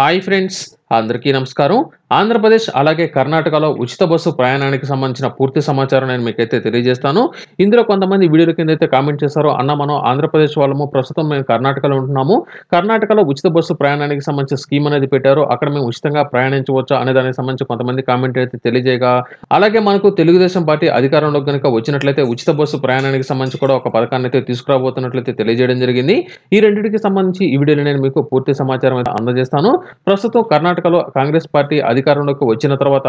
Hi friends, అందరికీ నమస్కారం ఆంధ్రప్రదేశ్ అలాగే కర్ణాటకలో ఉచిత బస్సు ప్రయాణానికి సంబంధించిన పూర్తి సమాచారం నేను మీకైతే తెలియజేస్తాను ఇందులో కొంతమంది వీడియోల కింద అయితే కామెంట్ చేశారు అన్న మనం ఆంధ్రప్రదేశ్ వాళ్ళము ప్రస్తుతం మేము కర్ణాటకలో ఉంటున్నాము కర్ణాటకలో ఉచిత బస్సు ప్రయాణానికి సంబంధించిన స్కీమ్ అనేది పెట్టారు అక్కడ మేము ఉచితంగా ప్రయాణించవచ్చు అనే దానికి సంబంధించి కొంతమంది కామెంట్ అయితే తెలియజేయగా అలాగే మనకు తెలుగుదేశం పార్టీ అధికారంలో కనుక వచ్చినట్లయితే ఉచిత బస్సు ప్రయాణానికి సంబంధించి కూడా ఒక పథకాన్ని అయితే తీసుకురాబోతున్నట్లయితే తెలియజేయడం జరిగింది ఈ రెండింటికి సంబంధించి ఈ వీడియోలో నేను మీకు పూర్తి సమాచారం అయితే అందజేస్తాను ప్రస్తుతం కర్ణాటక కర్ణాటకలో కాంగ్రెస్ పార్టీ అధికారంలోకి వచ్చిన తర్వాత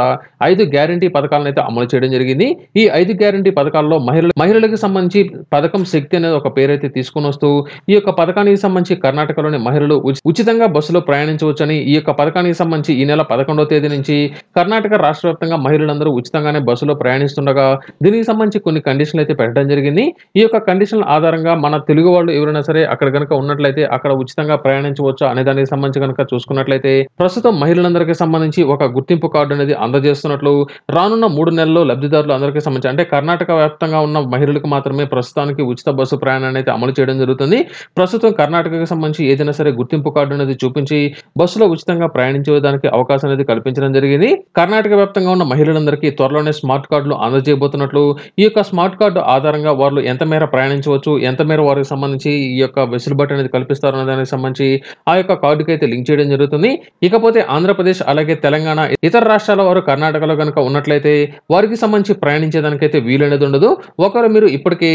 ఐదు గ్యారంటీ పథకాలను అయితే అమలు చేయడం జరిగింది ఈ ఐదు గ్యారంటీ పథకాల్లో మహిళలు మహిళలకు సంబంధించి పథకం శక్తి అనేది ఒక పేరైతే తీసుకుని వస్తూ ఈ యొక్క పథకానికి సంబంధించి కర్ణాటకలోని మహిళలు ఉచితంగా బస్సులో ప్రయాణించవచ్చని ఈ యొక్క పథకానికి సంబంధించి ఈ నెల పదకొండవ తేదీ నుంచి కర్ణాటక రాష్ట్ర వ్యాప్తంగా మహిళలందరూ ఉచితంగానే బస్సులో ప్రయాణిస్తుండగా దీనికి సంబంధించి కొన్ని కండిషన్లు అయితే పెట్టడం జరిగింది ఈ యొక్క కండిషన్ల ఆధారంగా మన తెలుగు వాళ్ళు ఎవరైనా సరే అక్కడ కనుక ఉన్నట్లయితే అక్కడ ఉచితంగా ప్రయాణించవచ్చు అనే దానికి సంబంధించి కనుక చూసుకున్నట్లయితే ప్రస్తుతం మహిళలందరికీ సంబంధించి ఒక గుర్తింపు కార్డు అనేది అందజేస్తున్నట్లు రానున్న మూడు నెలల్లో లబ్ధిదారులు అందరికీ సంబంధించి అంటే కర్ణాటక వ్యాప్తంగా ఉన్న మహిళలకు మాత్రమే ప్రస్తుతానికి ఉచిత బస్సు ప్రయాణాన్ని అయితే అమలు చేయడం జరుగుతుంది ప్రస్తుతం కర్ణాటకకు సంబంధించి ఏదైనా సరే గుర్తింపు కార్డు అనేది చూపించి బస్సులో ఉచితంగా ప్రయాణించేదానికి అవకాశం అనేది కల్పించడం జరిగింది కర్ణాటక వ్యాప్తంగా ఉన్న మహిళలందరికీ త్వరలోనే స్మార్ట్ కార్డులు అందజేయబోతున్నట్లు ఈ యొక్క స్మార్ట్ కార్డు ఆధారంగా వాళ్ళు ఎంత మేర ప్రయాణించవచ్చు ఎంత మేర వారికి సంబంధించి ఈ యొక్క వెసులుబాటు అనేది కల్పిస్తారు దానికి సంబంధించి ఆ యొక్క కార్డుకి అయితే లింక్ చేయడం జరుగుతుంది ఇకపోతే ఆంధ్రప్రదేశ్ అలాగే తెలంగాణ ఇతర రాష్ట్రాల వారు కర్ణాటకలో కనుక ఉన్నట్లయితే వారికి సంబంధించి ప్రయాణించేదానికైతే అనేది ఉండదు ఒకరు మీరు ఇప్పటికీ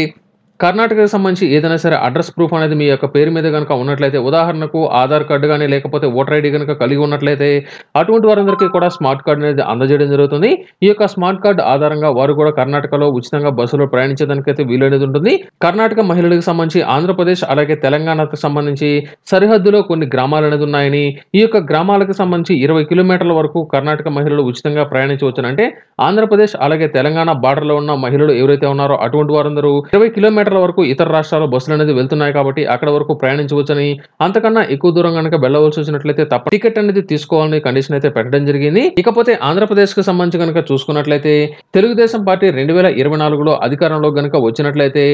కర్ణాటకకు సంబంధించి ఏదైనా సరే అడ్రస్ ప్రూఫ్ అనేది మీ యొక్క పేరు మీద కనుక ఉన్నట్లయితే ఉదాహరణకు ఆధార్ కార్డు కానీ లేకపోతే ఓటర్ ఐడి కనుక కలిగి ఉన్నట్లయితే అటువంటి వారందరికీ కూడా స్మార్ట్ కార్డు అనేది అందజేయడం జరుగుతుంది ఈ యొక్క స్మార్ట్ కార్డు ఆధారంగా వారు కూడా కర్ణాటకలో ఉచితంగా బస్సులో వీలు అనేది ఉంటుంది కర్ణాటక మహిళలకు సంబంధించి ఆంధ్రప్రదేశ్ అలాగే తెలంగాణకు సంబంధించి సరిహద్దులో కొన్ని గ్రామాలు అనేది ఉన్నాయని ఈ యొక్క గ్రామాలకు సంబంధించి ఇరవై కిలోమీటర్ల వరకు కర్ణాటక మహిళలు ఉచితంగా ప్రయాణించవచ్చునంటే ఆంధ్రప్రదేశ్ అలాగే తెలంగాణ బార్డర్లో ఉన్న మహిళలు ఎవరైతే ఉన్నారో అటువంటి వారందరూ ఇరవై కిలోమీటర్ కిలోమీటర్ల వరకు ఇతర రాష్ట్రాల్లో బస్సులు అనేది వెళ్తున్నాయి కాబట్టి అక్కడ వరకు ప్రయాణించవచ్చని అంతకన్నా ఎక్కువ దూరం కనుక వెళ్ళవలసి వచ్చినట్లయితే తప్ప టికెట్ అనేది తీసుకోవాలని కండిషన్ అయితే పెట్టడం జరిగింది ఇకపోతే ఆంధ్రప్రదేశ్ కు సంబంధించి కనుక చూసుకున్నట్లయితే తెలుగుదేశం పార్టీ రెండు వేల ఇరవై నాలుగులో అధికారంలో కనుక వచ్చినట్లయితే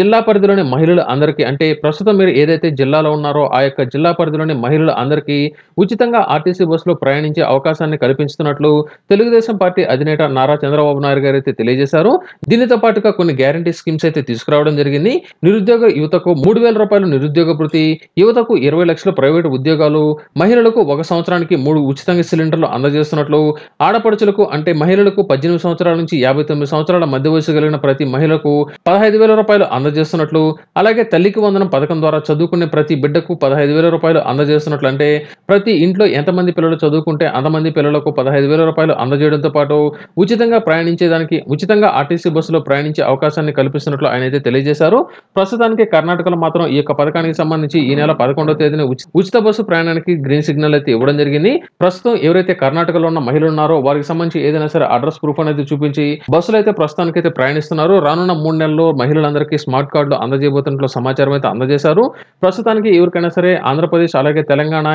జిల్లా పరిధిలోని మహిళలు అందరికీ అంటే ప్రస్తుతం మీరు ఏదైతే జిల్లాలో ఉన్నారో ఆ యొక్క జిల్లా పరిధిలోని మహిళలు అందరికీ ఉచితంగా ఆర్టీసీ బస్సులో ప్రయాణించే అవకాశాన్ని కల్పించుతున్నట్లు తెలుగుదేశం పార్టీ అధినేత నారా చంద్రబాబు నాయుడు గారు అయితే తెలియజేశారు దీనితో పాటుగా కొన్ని గ్యారంటీ స్కీమ్స్ అయితే తీసుకురావడం జరిగింది నిరుద్యోగ యువతకు మూడు వేల రూపాయలు నిరుద్యోగ భృతి యువతకు ఇరవై లక్షల ప్రైవేటు ఉద్యోగాలు మహిళలకు ఒక సంవత్సరానికి మూడు ఉచితంగా సిలిండర్లు అందజేస్తున్నట్లు ఆడపడుచులకు అంటే మహిళలకు పద్దెనిమిది సంవత్సరాల నుంచి యాభై తొమ్మిది సంవత్సరాల మధ్య వయసు కలిగిన ప్రతి మహిళకు పదహైదు వేల రూపాయలు అందజేస్తున్నట్లు అలాగే తల్లికి వందనం పథకం ద్వారా చదువుకునే ప్రతి బిడ్డకు పదహైదు వేల రూపాయలు అందజేస్తున్నట్లు అంటే ప్రతి ఇంట్లో ఎంతమంది పిల్లలు చదువుకుంటే అంతమంది పిల్లలకు పదహైదు వేల రూపాయలు అందజేయడంతో పాటు ఉచితంగా ప్రయాణించేదానికి ఉచితంగా ఆర్టీసీ బస్సులో ప్రయాణించే అవకాశాన్ని కల్పిస్తున్నట్లు ఆయన అయితే తెలియజేశారు ప్రస్తుతానికి కర్ణాటకలో మాత్రం ఈ యొక్క పథకానికి సంబంధించి ఈ నెల పదకొండవ తేదీన ఉచిత బస్సు ప్రయాణానికి గ్రీన్ సిగ్నల్ అయితే ఇవ్వడం జరిగింది ప్రస్తుతం ఎవరైతే కర్ణాటకలో ఉన్న మహిళలు ఉన్నారో వారికి సంబంధించి ఏదైనా సరే అడ్రస్ ప్రూఫ్ అనేది చూపించి బస్సులు అయితే ప్రస్తుతానికైతే ప్రయాణిస్తున్నారు రానున్న మూడు నెలల్లో మహిళలందరికీ స్మార్ట్ కార్డులు అందజేయబోతున్నట్లు సమాచారం అయితే అందజేశారు ప్రస్తుతానికి ఎవరికైనా సరే ఆంధ్రప్రదేశ్ అలాగే తెలంగాణ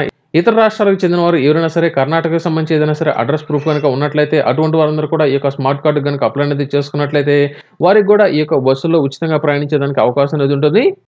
ఇతర రాష్ట్రాలకు చెందిన వారు ఎవరైనా సరే కర్ణాటకకు సంబంధించి ఏదైనా సరే అడ్రస్ ప్రూఫ్ కనుక ఉన్నట్లయితే అటువంటి వారందరూ కూడా ఈ యొక్క స్మార్ట్ కార్డు కనుక అప్లై అనేది చేసుకున్నట్లయితే వారికి కూడా ఈ యొక్క బస్సులో ఉచితంగా ప్రయాణించడానికి అవకాశం అనేది ఉంటుంది